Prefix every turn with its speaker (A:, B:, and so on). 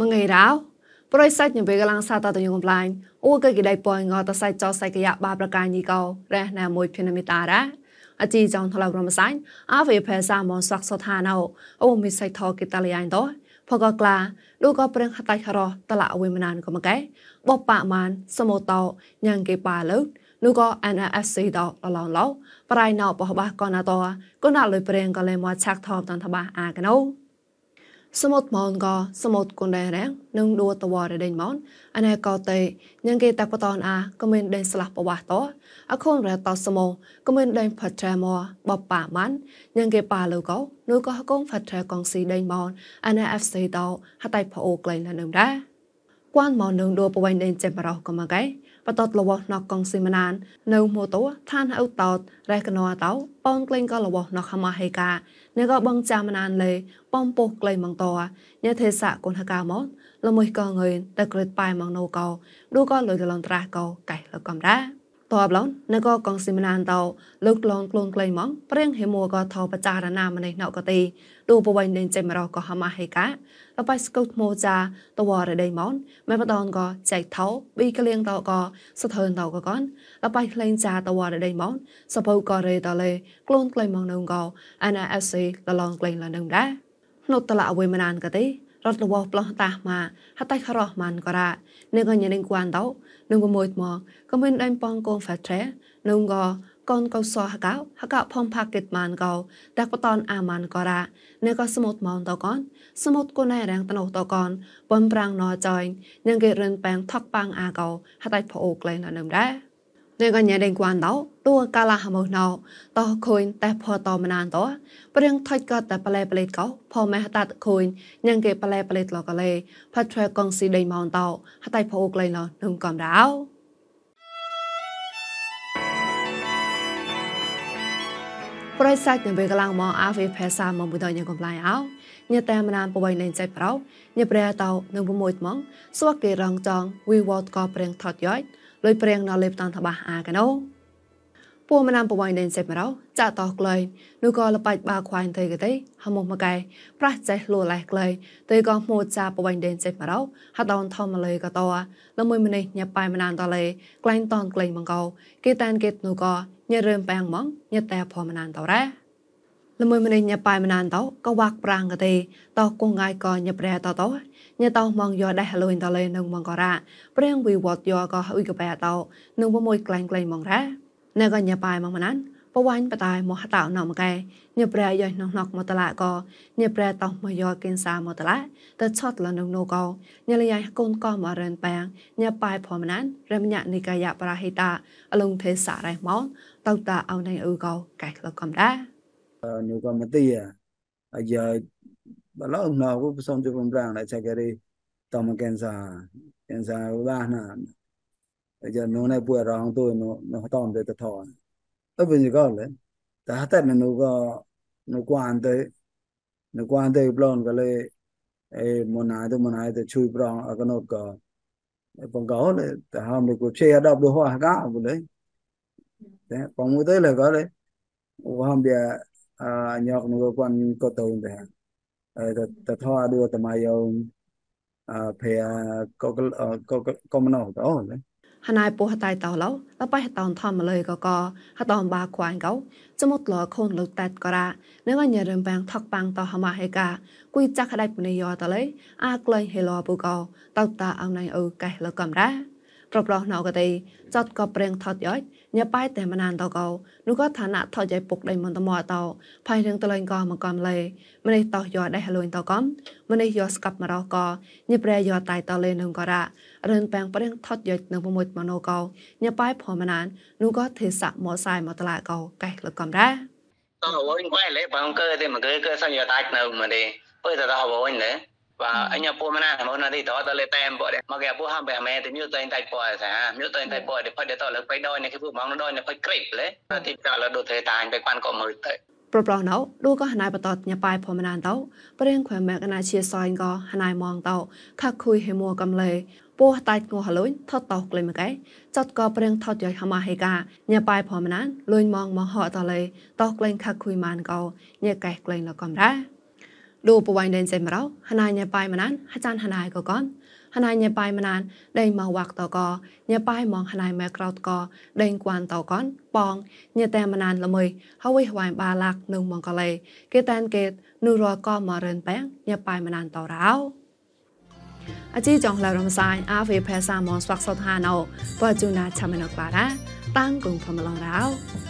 A: មួយថ្ងៃរោប្រយសាច់ញវេកលាំងសាតតយងប្លាញ់អូកគេដៃពងង តសាច់ចោសាច់កយៈបាប្រកាញីកោរះណាមួយភិនមេតារ៉ាអជីចងថ្លៅរមសាញ់អវេភាសាមនសកសថាណោអូមិសៃថកេតលយ៉ាងតោផកក្លាលូកប្រឹងហតៃរោតឡាអវេមណានកមកែបបបាមានសមោតោញ៉ាងកេប៉ាលើនោះក៏ NRFC ដល់ឡងឡោប្រៃណៅបោះបាសកណាតកណាលុយប្រេងក៏លេមកឆាក់ថបតន្តបាអាកណោសមុទ្រម៉ោនកសមុទ្រគុនដែរាំងនឹងដួតវរដេញម៉ោនអណែកតេញ៉ងគេតាក់បតនអាក៏មានដេញស្លាស់ប្រវ៉ាតអខុនរតសមោក៏មានដេញផាត់ត្រែមបបប៉ាម៉ាន់ញ៉ងគេប៉ាលូកោនោះក៏កងផាត់ត្រែកងស៊ីដេញម៉ោនអណែ FC តោហតៃផអូក្លែងនៅនឹងដែរគួនម៉ោននឹងដួប្រវែងដេញចេះបរោះក៏មកឯបតតលវណកងស៊ីមណាន នៅម៉ូតូឋានអ៊ូតោតរេះកណោតោប៉នក្លែងក៏លវណខមហេកាអ្នកក៏បងចាមណានលេប៉ំពុះក្លែងម៉ងតអ្នកទេសៈគុនហកាម៉ោលមួយក៏ងឿនតែក្រិតប៉ែម៉ងណូកោឌូក៏លុយកលនត្រាស់កោកែលកំរ៉ាតបឡងនក៏កងស៊ីមឡានតោលោកឡងក្លងក្លែងម៉ងព្រៀងហេមួក៏ថោបចារណាម្នេះណៅក៏ទីទូបវៃនឹងចេមរក៏ហមហេកាអបៃស្កូតម៉ូចាតវរដេម៉នមែបដងក៏ចៃថោប៊ីក្លៀងតោក៏ស្ថើនតោក៏កនអបៃក្លែងចាតវរដេម៉នសពៅក៏រេតលេក្លងក្លែងម៉ងនឹងក៏អានាអេសីឡឡងក្លែងឡនឹងដែរនោះតឡាអវេមណានក៏ទីรถระวอปลอตามาฮัตไตคารอมันก็ระเนก็ยังเล่นกวนเต้านุ่งก็มวยมอกก็เป็นได้ปองโกงแฟทเทนุ่งก็កូនកោសហកោហកោផំផាកិតម៉ានកោតាក់បតនអាម៉ានករ៉ាអ្នកក៏ស្មុតម៉ោនតកនស្មុតគូនឯរាំងតណោតកនបំប្រាំងណោចៃនឹងគេរិនប៉ែងថកប៉ាងអាកោហតៃផអូក្លែងណនឹមដែរនៅកញ្ញាដេងគួនតោតួកាលាហមោណោតោខូនតេផតមណានតោព្រៀងថុចក៏តែប្លែប្លេតកោផមេហតាតខូនញ៉ាងគេប្លែប្លេតលកលេផាត់ឆ្វែកងស៊ីដេងម៉ោនតោហតៃផអូក្លែងលនឹងកំរោប្រិសាច់នឹងវេកលាំងមកអាវេភាសាមកមួយដល់ញកំ plai អោញតែមណានប្រវៃនៃចិត្តប្រោញប្រែតោនឹងមួយថ្មងស្វកគេរងចង we world ក៏ប្រេងថតយ៉យលុយប្រេងនៅលេបតានតបាអាកណូពូមណាំប្រវៃណេនសេមរោចាតោក្លែងនោះក៏លបាច់បាខ្វាញ់ទៅក៏ទេហមុមកែប្រះចេះលួលះក្លែងទៅក៏មូចាប្រវៃណេនសេមរោហតោនធម្មលើក៏តលមួយម្នេះញ៉ាប៉ៃមណានតលេក្លែងតនក្លែងបង្កោគេតានគេនោះក៏ញ៉ារើមប៉ាំងម៉ងញ៉ាតែព្រមណានតរ៉ាលមួយម្នេះញ៉ាប៉ៃមណានតក៏វាក់ប្រាងក៏ទេតោគងងាយក៏ញ៉ាប្រែតតោញ៉ាតោមកយកដេះលុយតលេនឹងមកក៏រ៉ាព្រៀងវិវត្តយកក៏អ៊ុយកបែតោនឹងមួយក្លែងក្លែងមករ៉ានៅកញ្ញាបាយមកមណានពវ៉ាញ់បតាយមកហតោណមកែញប្រែយ៉ៃណោះណកមកតឡាកញប្រែតោះមកយកគិនសាមកតឡាតឆតលនងណូកោញលយ៉ៃកូនកោមករិនប៉ាងញបាយផមណានរមញនិកាយប្រហេតាអលងទេសរ៉ៃមកតោតាអោណៃអ៊ូកោកែលកំដា
B: ញូកមទីអាយ៉ាបឡងណោគបសំជុំប្រាងណៃឆាកេរីតមកគិនសាគិនសាឧបាណា giờ nó này bùa rong tôi nó nó tóm được cái thọ ở bên gì có lên, ta hát là nó có nó quan tới nó quan tới blon cái lấy ấy món này tôi món này tôi chui blon ở cái nó có bằng gấu lấy ta hôm nay cái chơi đâu được hoa cả vậy đấy thế còn mỗi tới là có đấy hôm bia à nhọc nó có quan có tồn đấy ờ ta ta thoa đưa ta ai ông à phải có ờ, có có có mà nó đó đấy
A: ហណៃពោះតៃតោឡោតបៃតោនធម្មលើកកហតោបាខ្វាញ់កោ ចមុតលខូនលុតតែតករ៉ានឹងអញរឹមបាំងថកបាំងតហមហេកា គួយចាក់ក្តៃពនិយោតលេអាក្លែងហេឡោពូកោតោតាអំណៃអូកេះលកំរ៉ាប្រប្រោះណៅក៏ទេចតក៏ប្រេងថត់យ៉យញ៉ាប៉ៃតែមិនអានតកោនោះក៏ឋានៈថត់យ៉ៃពុកដៃមិនតមអតោផៃរឿងតលែងក៏មកកំលេម្នេះតោះយ៉ដៃហលុញតកំម្នេះយ៉ស្កាប់មករកក៏ញ៉ាប្រែយ៉តៃតលេនឹងក៏រ៉ារឿងប៉ែងប្រេងថត់យ៉ៃនឹងប្រមួយមណូកោញ៉ាប៉ៃព្រមណាននោះក៏ទេសៈមកសាយមកតឡាកោកែលកំរ៉ា
B: តោះវិញបែលេបងកើទេមកកើកើសញ្ញាតាច់នៅមកទេបើតោះវិញលេ Año po mana mo na dito
A: ta le tem po de. Maga po ham ba me ti myu tai tai po sa. Myu tai tai po de phat de to le pai doi ne ke pu mong doi ne pai krip le.
B: Ti ka le do the tan pai kwan ko mo te.
A: ប្រប្រោណៅឌូក៏ហណៃបតតញ៉ាយផមណានតោប្រេងខ្វែម៉ែកណាជាសយក៏ហណៃมองតោខាក់ខុយហេមួកំលេពោះតៃងោះលុញថតតោក្លេមកែចតក៏ប្រេងថតយ៉ៃហមហេកាញ៉ាយផមណានលុញมองមកហតលេតោក្លេងខាក់ខុយម៉ានកោញ៉ែកែក្លេងលកំរ៉ាដូពវ៉ៃដេនសេមរោហណាញ៉ែប៉ៃមណានហចានហណាយកកនហណាញ៉ែប៉ៃមណានដេងមកវាក់តកញ៉ែប៉ៃមកហណាយម៉ែក្រោតកដេងគួនតកនបងញ៉ែតែមណានល្មើយហើយហវ៉ៃបាឡាក់នឹងមកកលេ គេតានគេនូរកមករិនប៉ែងញ៉ែប៉ៃមណានតរោអជីចងឡារំសាយអាវេផេសាមនស្វាក់សតហាណោបើជូណាឆាមណកបារាតាំងគងធម្មឡងរោ